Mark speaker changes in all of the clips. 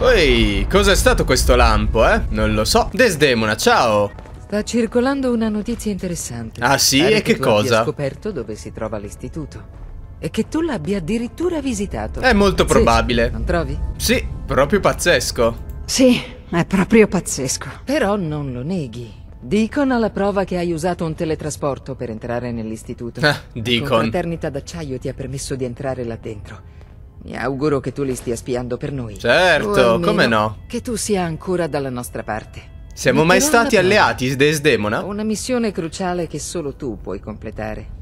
Speaker 1: Oi, cos'è stato questo lampo, eh? Non lo so. Desdemona, ciao!
Speaker 2: Sta circolando una notizia interessante. Ah sì? Pare e che, che cosa? Ho scoperto dove si trova l'istituto. E che tu l'abbia addirittura visitato. È molto pazzesco, probabile.
Speaker 1: Non trovi? Sì, proprio pazzesco.
Speaker 2: Sì, è proprio pazzesco. Però non lo neghi. Dicono alla prova che hai usato un teletrasporto per entrare nell'istituto. Ah, Deacon. La fraternita d'acciaio ti ha permesso di entrare là dentro. Mi auguro che tu li stia spiando per noi. Certo, come no? Che tu sia ancora dalla nostra parte. Siamo mai stati alleati, Desdemona? Una missione cruciale che solo tu puoi completare.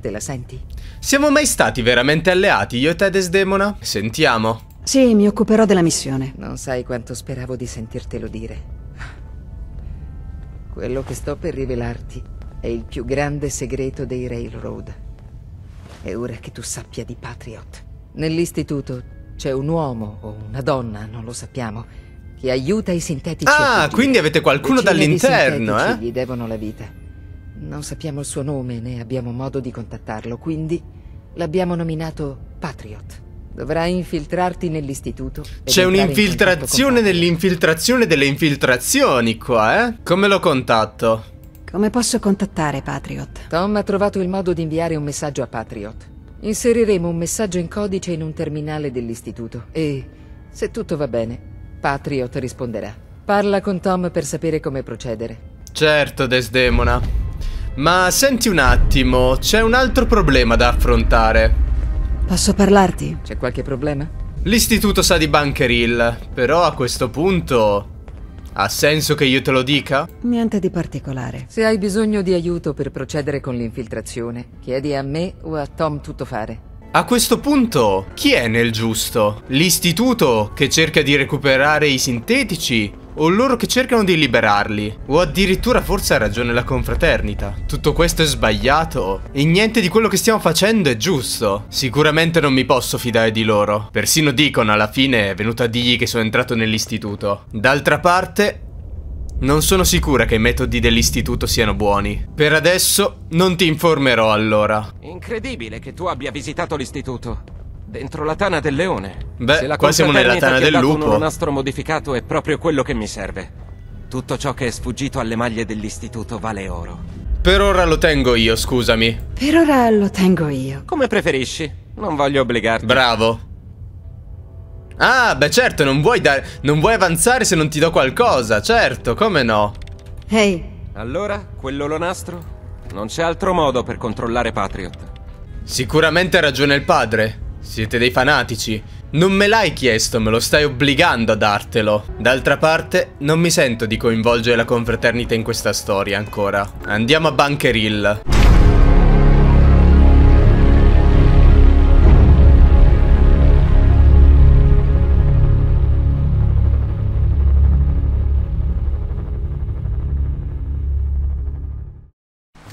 Speaker 2: Te la senti?
Speaker 1: Siamo mai stati veramente alleati, io e te, Desdemona? Sentiamo.
Speaker 2: Sì, mi occuperò della missione. Non sai quanto speravo di sentirtelo dire. Quello che sto per rivelarti è il più grande segreto dei Railroad. È ora che tu sappia di Patriot. Nell'istituto c'è un uomo o una donna, non lo sappiamo, che aiuta i sintetici. Ah, quindi
Speaker 3: avete qualcuno Decine dall'interno, eh? gli
Speaker 2: devono la vita. Non sappiamo il suo nome né abbiamo modo di contattarlo, quindi l'abbiamo nominato Patriot. Dovrai infiltrarti nell'istituto. C'è
Speaker 1: un'infiltrazione nell'infiltrazione delle infiltrazioni qua, eh? Come lo contatto?
Speaker 2: Come posso contattare Patriot? Tom ha trovato il modo di inviare un messaggio a Patriot. Inseriremo un messaggio in codice in un terminale dell'istituto e, se tutto va bene, Patriot risponderà. Parla con Tom per sapere come procedere.
Speaker 1: Certo, Desdemona. Ma senti un attimo, c'è un altro problema da affrontare.
Speaker 2: Posso parlarti? C'è qualche problema?
Speaker 1: L'istituto sa di Bunker Hill, però a questo punto ha senso che io te lo dica?
Speaker 2: Niente di particolare. Se hai bisogno di aiuto per procedere con l'infiltrazione, chiedi a me o a Tom tutto fare.
Speaker 1: A questo punto, chi è nel giusto? L'istituto che cerca di recuperare i sintetici? o loro che cercano di liberarli, o addirittura forse ha ragione la confraternita. Tutto questo è sbagliato e niente di quello che stiamo facendo è giusto. Sicuramente non mi posso fidare di loro. Persino Deacon alla fine è venuto a dirgli che sono entrato nell'istituto. D'altra parte, non sono sicura che i metodi dell'istituto siano buoni. Per adesso non ti informerò allora.
Speaker 4: Incredibile che tu abbia visitato l'istituto. Dentro la tana del leone. Beh, qua siamo nella tana del lupo. Il nastro modificato è proprio quello che mi serve. Tutto ciò che è sfuggito alle maglie dell'istituto vale oro.
Speaker 1: Per ora lo tengo io, scusami.
Speaker 2: Per ora lo tengo io.
Speaker 1: Come preferisci. Non voglio obbligarti. Bravo. Ah, beh certo, non vuoi, non vuoi avanzare se non ti do qualcosa, certo, come no? Ehi. Hey. Allora, quello lonastro? Non c'è altro modo per controllare Patriot. Sicuramente ha ragione il padre. Siete dei fanatici. Non me l'hai chiesto, me lo stai obbligando a dartelo. D'altra parte, non mi sento di coinvolgere la confraternita in questa storia ancora. Andiamo a Bunker Hill.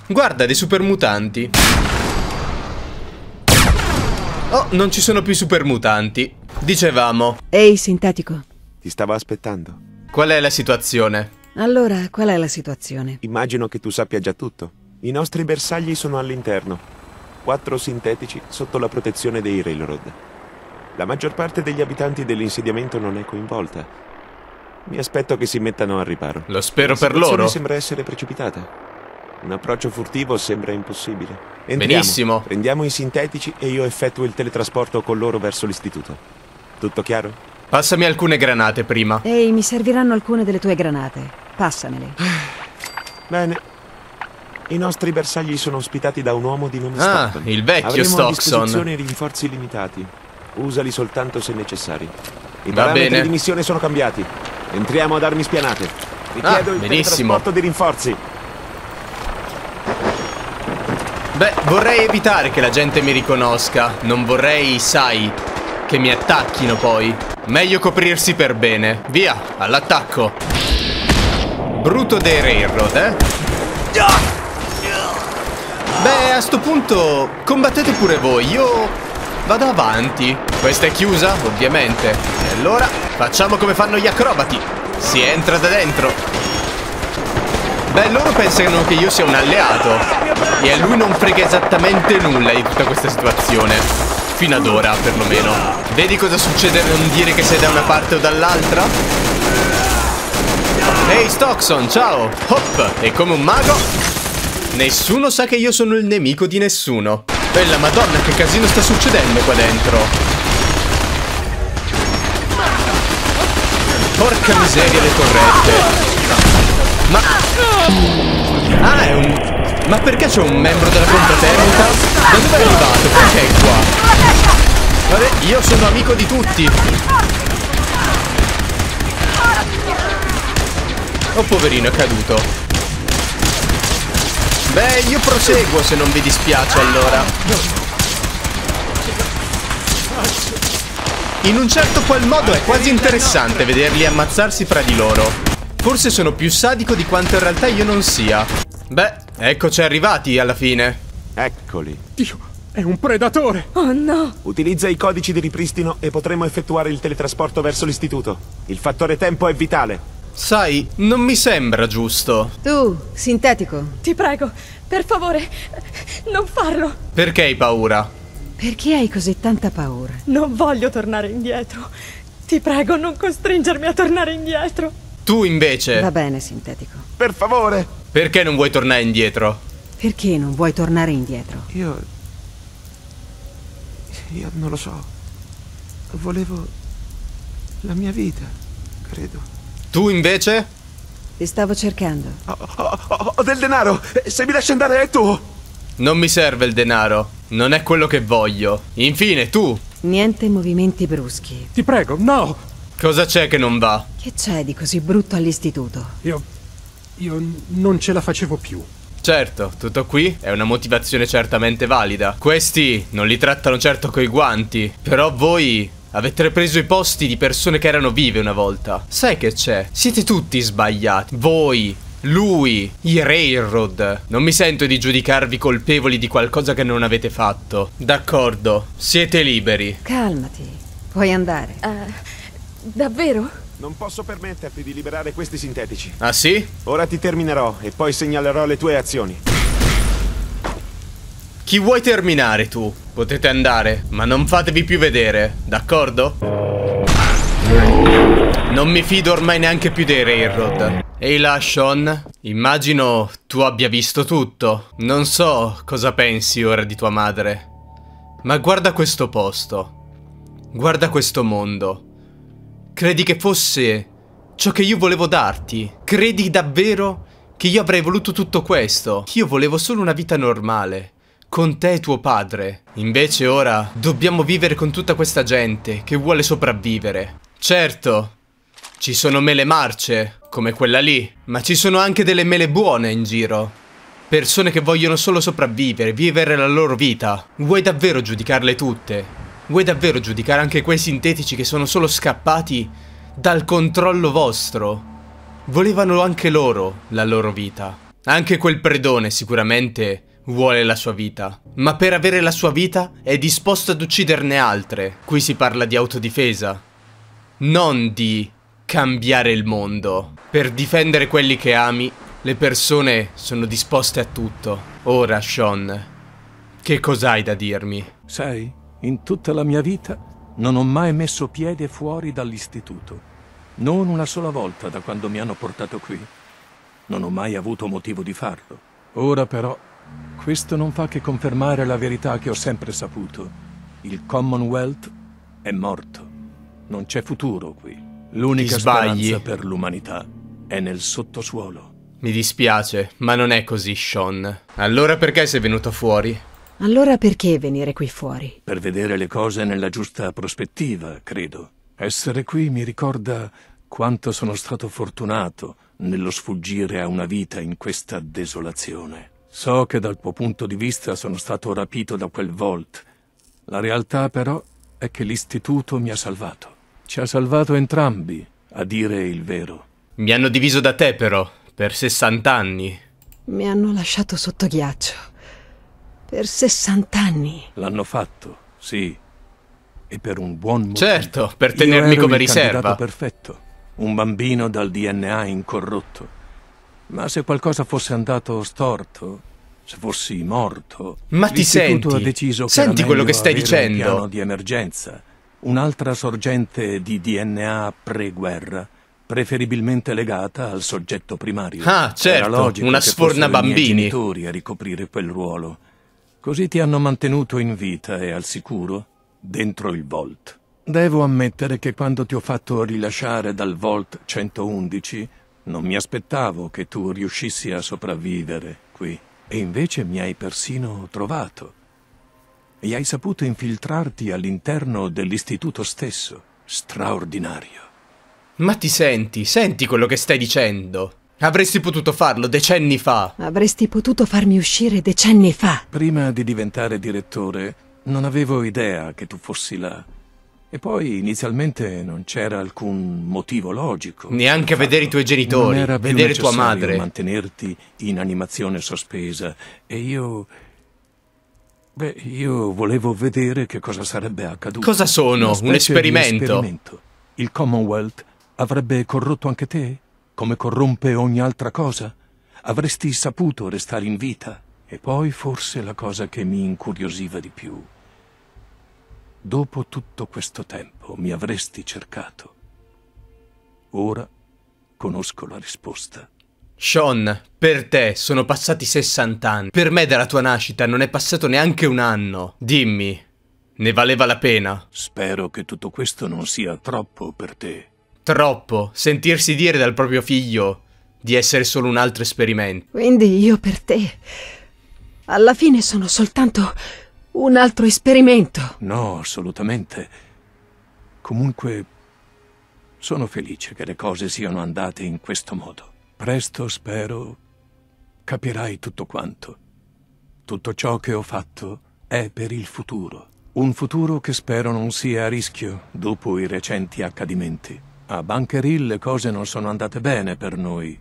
Speaker 1: Guarda, dei supermutanti. Oh, non ci sono più supermutanti.
Speaker 4: Dicevamo.
Speaker 2: Ehi, sintetico.
Speaker 4: Ti stava aspettando. Qual è la situazione?
Speaker 2: Allora, qual è la situazione?
Speaker 4: Immagino che tu sappia già tutto. I nostri bersagli sono all'interno. Quattro sintetici sotto la protezione dei railroad. La maggior parte degli abitanti dell'insediamento non è coinvolta. Mi aspetto che si mettano al riparo. Lo spero per loro. sembra essere precipitata. Un approccio furtivo sembra impossibile. Entriamo, Benissimo. Prendiamo i sintetici e io effettuo il teletrasporto con loro verso l'istituto. Tutto chiaro? Passami alcune granate prima.
Speaker 2: Ehi, mi serviranno alcune delle tue granate.
Speaker 4: Passamele. Bene. I nostri bersagli sono ospitati da un uomo di nome ah, Stockton. Ah, il vecchio Avremo Stockson. Avremo a disposizione rinforzi limitati. Usali soltanto se necessari. I Va parametri bene. di missione sono cambiati. Entriamo ad armi spianate. Richiedo ah, il benissimo. teletrasporto di rinforzi.
Speaker 1: Beh, vorrei evitare che la gente mi riconosca. Non vorrei, sai, che mi attacchino poi. Meglio coprirsi per bene. Via, all'attacco. Bruto dei railroad, eh? Beh, a sto punto combattete pure voi. Io vado avanti. Questa è chiusa, ovviamente. E allora facciamo come fanno gli acrobati. Si entra da dentro. Beh, loro pensano che io sia un alleato. E a lui non frega esattamente nulla di tutta questa situazione. Fino ad ora, perlomeno. Vedi cosa succede a non dire che sei da una parte o dall'altra? Ehi, hey, Stockson, ciao! Hop! E come un mago... Nessuno sa che io sono il nemico di nessuno. Bella madonna, che casino sta succedendo qua dentro? Porca miseria le torrette ma... Ah, è un... Ma perché c'è un membro della confraternita? Da dove è arrivato? Perché è qua? Vabbè, io sono amico di tutti. Oh, poverino, è caduto. Beh, io proseguo se non vi dispiace allora. In un certo qual modo è quasi interessante vederli ammazzarsi fra di loro. Forse sono più sadico di quanto in realtà io non sia. Beh, eccoci arrivati alla fine. Eccoli.
Speaker 4: Dio, è un predatore! Oh no! Utilizza i codici di ripristino e potremo effettuare il teletrasporto verso l'istituto. Il fattore tempo è vitale. Sai, non mi sembra giusto.
Speaker 2: Tu, sintetico. Ti prego, per favore, non farlo.
Speaker 1: Perché hai paura?
Speaker 2: Perché hai così tanta paura? Non voglio tornare indietro. Ti prego, non costringermi a tornare indietro.
Speaker 1: Tu invece. Va bene, sintetico. Per favore. Perché non vuoi tornare indietro?
Speaker 2: Perché non vuoi tornare indietro?
Speaker 4: Io. Io non lo so. Volevo. la mia vita, credo.
Speaker 1: Tu invece?
Speaker 4: Ti stavo
Speaker 2: cercando. Ho, ho,
Speaker 4: ho, ho del denaro! Se mi lasci andare è tuo! Non mi serve
Speaker 1: il denaro. Non è quello che voglio. Infine, tu!
Speaker 2: Niente movimenti bruschi. Ti prego, no!
Speaker 1: Cosa c'è che non va?
Speaker 2: Che c'è di così brutto all'istituto? Io... io non ce la facevo più.
Speaker 1: Certo, tutto qui è una motivazione certamente valida. Questi non li trattano certo coi guanti, però voi Avete preso i posti di persone che erano vive una volta. Sai che c'è? Siete tutti sbagliati. Voi, lui, i Railroad. Non mi sento di giudicarvi colpevoli di qualcosa che non avete fatto. D'accordo, siete liberi.
Speaker 2: Calmati, puoi andare. Uh, Davvero?
Speaker 4: Non posso permetterti di liberare questi sintetici. Ah sì? Ora ti terminerò e poi segnalerò le tue azioni.
Speaker 1: Chi vuoi terminare tu? Potete andare, ma non fatevi più vedere, d'accordo? Non mi fido ormai neanche più dei Railroad. Ehi là, Sean. Immagino tu abbia visto tutto. Non so cosa pensi ora di tua madre. Ma guarda questo posto. Guarda questo mondo. Credi che fosse ciò che io volevo darti? Credi davvero che io avrei voluto tutto questo? Io volevo solo una vita normale. Con te e tuo padre. Invece ora dobbiamo vivere con tutta questa gente che vuole sopravvivere. Certo, ci sono mele marce, come quella lì, ma ci sono anche delle mele buone in giro. Persone che vogliono solo sopravvivere, vivere la loro vita. Vuoi davvero giudicarle tutte? Vuoi davvero giudicare anche quei sintetici che sono solo scappati dal controllo vostro? Volevano anche loro la loro vita. Anche quel predone sicuramente vuole la sua vita, ma per avere la sua vita è disposto ad ucciderne altre. Qui si parla di autodifesa, non di cambiare il mondo. Per difendere quelli che ami, le persone sono disposte a tutto. Ora, Sean,
Speaker 3: che cos'hai da dirmi? Sai, in tutta la mia vita non ho mai messo piede fuori dall'istituto. Non una sola volta da quando mi hanno portato qui. Non ho mai avuto motivo di farlo. Ora però, questo non fa che confermare la verità che ho sempre saputo. Il Commonwealth è morto. Non c'è futuro qui. L'unica speranza per l'umanità è nel sottosuolo.
Speaker 1: Mi dispiace, ma non è così, Sean. Allora perché sei venuto fuori?
Speaker 2: Allora perché venire qui fuori?
Speaker 3: Per vedere le cose nella giusta prospettiva, credo. Essere qui mi ricorda quanto sono stato fortunato nello sfuggire a una vita in questa desolazione. So che dal tuo punto di vista sono stato rapito da quel Volt. La realtà però è che l'istituto mi ha salvato. Ci ha salvato entrambi, a dire il vero. Mi hanno diviso da te però, per 60 anni.
Speaker 2: Mi hanno lasciato sotto ghiaccio. Per 60 anni.
Speaker 3: L'hanno fatto, sì. E per un buon motivo. Certo, per tenermi come riserva. perfetto. Un bambino dal DNA incorrotto. Ma se qualcosa fosse andato storto, se fossi morto... Ma ti senti? Ha deciso senti quello che stai dicendo. Un piano di emergenza. Un'altra sorgente di DNA pre-guerra preferibilmente legata al soggetto primario. Ah, certo, una sforna bambini. a ricoprire quel ruolo. Così ti hanno mantenuto in vita e al sicuro dentro il Volt. Devo ammettere che quando ti ho fatto rilasciare dal Volt 111 non mi aspettavo che tu riuscissi a sopravvivere qui. E invece mi hai persino trovato. E hai saputo infiltrarti all'interno dell'istituto stesso. Straordinario. Ma ti senti? Senti quello che stai dicendo? Avresti potuto farlo decenni fa.
Speaker 2: Avresti potuto farmi uscire decenni fa.
Speaker 3: Prima di diventare direttore, non avevo idea che tu fossi là. E poi inizialmente non c'era alcun motivo logico. Neanche vedere i tuoi genitori, non era vedere tua madre. mantenerti in animazione sospesa. E io... Beh, io volevo vedere che cosa sarebbe accaduto. Cosa sono? Un esperimento? esperimento. Il Commonwealth avrebbe corrotto anche te? come corrompe ogni altra cosa, avresti saputo restare in vita. E poi forse la cosa che mi incuriosiva di più. Dopo tutto questo tempo mi avresti cercato. Ora conosco la risposta.
Speaker 1: Sean, per te sono passati 60 anni. Per me dalla tua nascita non è passato neanche un anno. Dimmi, ne valeva la pena? Spero che tutto questo non sia troppo per te. Troppo. Sentirsi dire dal proprio figlio di essere solo un altro esperimento.
Speaker 2: Quindi io per te... Alla fine sono soltanto un altro esperimento.
Speaker 3: No, assolutamente. Comunque... Sono felice che le cose siano andate in questo modo. Presto, spero, capirai tutto quanto. Tutto ciò che ho fatto è per il futuro. Un futuro che spero non sia a rischio dopo i recenti accadimenti. A Bunker Hill le cose non sono andate bene per noi.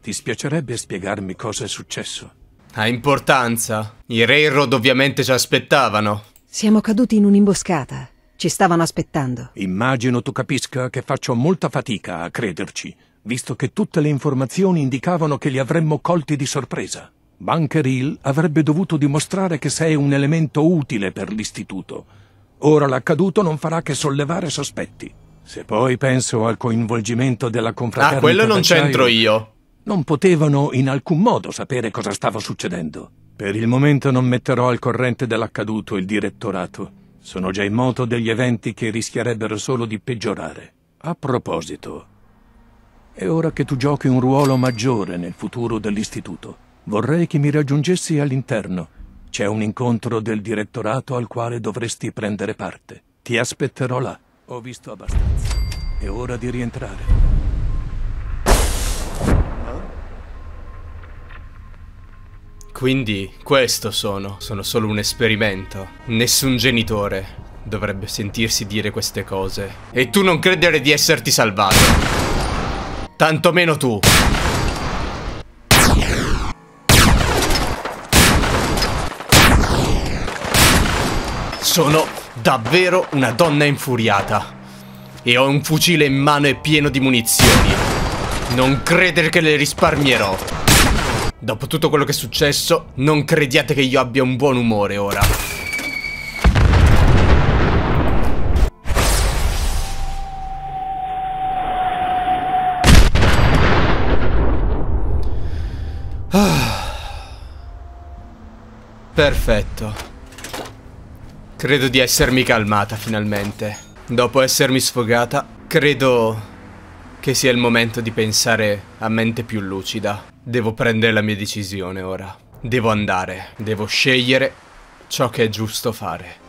Speaker 3: Ti spiacerebbe spiegarmi cosa è successo? Ha importanza. I Railroad ovviamente ci aspettavano.
Speaker 2: Siamo caduti in un'imboscata. Ci stavano aspettando.
Speaker 3: Immagino tu capisca che faccio molta fatica a crederci, visto che tutte le informazioni indicavano che li avremmo colti di sorpresa. Bunker Hill avrebbe dovuto dimostrare che sei un elemento utile per l'istituto. Ora l'accaduto non farà che sollevare sospetti. Se poi penso al coinvolgimento della confraternita... Ah, quello non c'entro io. Non potevano in alcun modo sapere cosa stava succedendo. Per il momento non metterò al corrente dell'accaduto il direttorato. Sono già in moto degli eventi che rischierebbero solo di peggiorare. A proposito, è ora che tu giochi un ruolo maggiore nel futuro dell'istituto. Vorrei che mi raggiungessi all'interno. C'è un incontro del direttorato al quale dovresti prendere parte. Ti aspetterò là. Ho visto abbastanza. È ora di rientrare.
Speaker 1: Quindi questo sono, sono solo un esperimento. Nessun genitore dovrebbe sentirsi dire queste cose. E tu non credere di esserti salvato. Tantomeno tu. Sono davvero una donna infuriata. E ho un fucile in mano e pieno di munizioni. Non credere che le risparmierò. Dopo tutto quello che è successo, non crediate che io abbia un buon umore ora. Ah. Perfetto. Credo di essermi calmata finalmente. Dopo essermi sfogata, credo che sia il momento di pensare a mente più lucida. Devo prendere la mia decisione ora. Devo andare, devo scegliere ciò che è giusto fare.